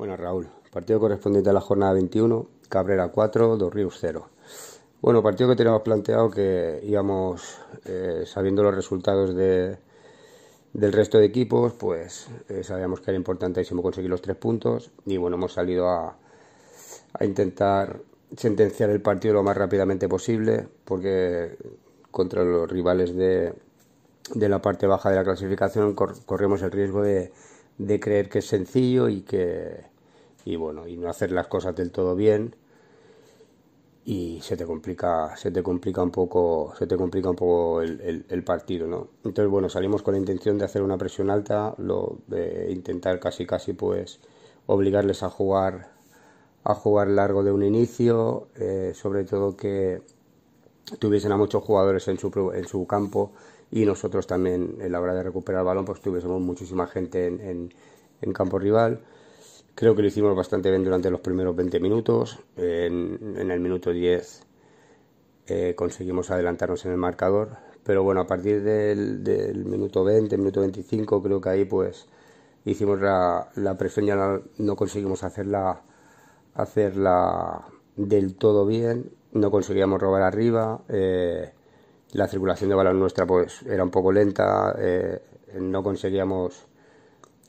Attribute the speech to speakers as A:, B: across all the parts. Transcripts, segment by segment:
A: Bueno, Raúl, partido correspondiente a la jornada 21, Cabrera 4, Dos Ríos 0. Bueno, partido que teníamos planteado que íbamos, eh, sabiendo los resultados de, del resto de equipos, pues eh, sabíamos que era importantísimo conseguir los tres puntos y bueno, hemos salido a, a intentar sentenciar el partido lo más rápidamente posible porque contra los rivales de, de la parte baja de la clasificación corremos el riesgo de, de creer que es sencillo y que y bueno, y no hacer las cosas del todo bien y se te complica, se te complica un poco, se te complica un poco el, partido, ¿no? Entonces, bueno, salimos con la intención de hacer una presión alta, lo, intentar casi casi pues obligarles a jugar a jugar largo de un inicio, eh, sobre todo que tuviesen a muchos jugadores en su, en su campo y nosotros también en la hora de recuperar el balón pues tuviésemos muchísima gente en campo rival Creo que lo hicimos bastante bien durante los primeros 20 minutos. En, el minuto 10 eh, conseguimos adelantarnos en el marcador. Pero bueno, a partir del, minuto 20, minuto 25, creo que ahí pues hicimos la, presión, ya no, conseguimos hacerla, hacerla del todo bien, no conseguíamos robar arriba. Eh, la circulación de balón nuestra pues era un poco lenta, eh, no conseguíamos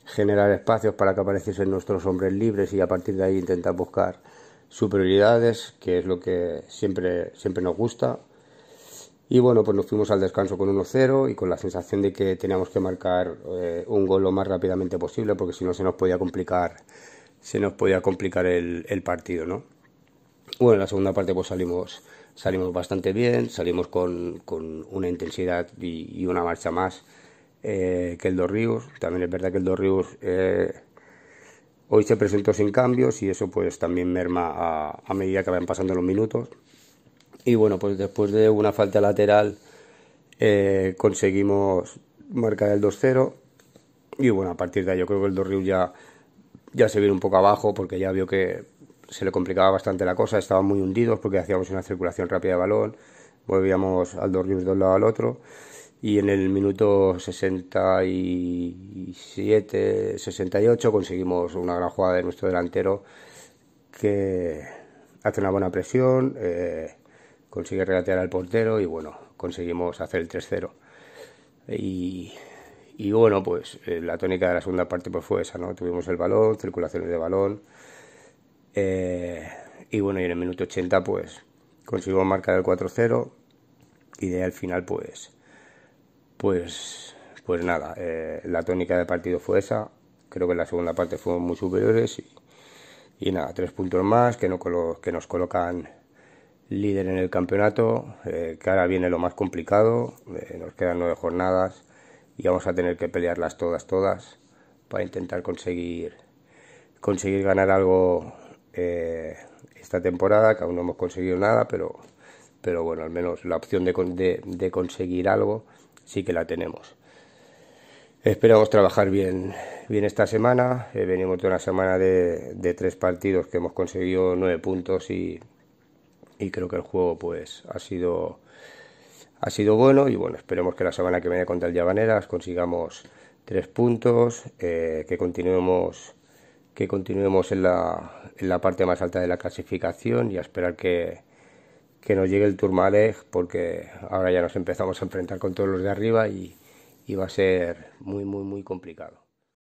A: generar espacios para que apareciesen nuestros hombres libres y a partir de ahí intentar buscar superioridades, que es lo que siempre, nos gusta. Y bueno, pues nos fuimos al descanso con 1-0 y con la sensación de que teníamos que marcar eh, un gol lo más rápidamente posible, porque si no se nos podía complicar, se nos podía complicar el, partido, ¿no? Bueno, en la segunda parte pues salimos, salimos bastante bien, salimos con, una intensidad y una marcha más eh, que el Dorrius, También es verdad que el Dorrius eh, hoy se presentó sin cambios y eso pues también merma a, medida que van pasando los minutos. Y bueno, pues después de una falta lateral eh, conseguimos marcar el 2-0. Y bueno, a partir de ahí yo creo que el Dorrius ya, ya se vino un poco abajo porque ya vio que se le complicaba bastante la cosa, estaban muy hundidos porque hacíamos una circulación rápida de balón, volvíamos al Dorrius de un lado al otro y en el minuto 67, 68 conseguimos una gran jugada de nuestro delantero que hace una buena presión, eh, consigue regatear al portero y bueno, conseguimos hacer el 3-0. Y, bueno, pues eh, la tónica de la segunda parte pues fue esa, ¿no? Tuvimos el balón, circulaciones de balón. Eh, y bueno, y en el minuto 80 pues conseguimos marcar el 4-0 y de ahí al final pues pues, pues nada, eh, la tónica de partido fue esa. Creo que en la segunda parte fuimos muy superiores y, nada, tres puntos más que, nos colocan líder en el campeonato, eh, que ahora viene lo más complicado, eh, nos quedan nueve jornadas y vamos a tener que pelearlas todas, todas, para intentar conseguir, conseguir ganar algo esta temporada, que aún no hemos conseguido nada, pero, bueno, al menos la opción de conseguir algo sí que la tenemos. Esperamos trabajar bien, bien esta semana. Eh, venimos de una semana de, tres partidos que hemos conseguido nueve puntos y, creo que el juego pues ha sido ha sido bueno y bueno, esperemos que la semana que viene contra el Llavaneras consigamos tres puntos, eh, que continuemos que continuemos en la, en la parte más alta de la clasificación y a esperar que, que nos llegue el Tourmalet porque ahora ya nos empezamos a enfrentar con todos los de arriba y, y va a ser muy, muy, muy complicado.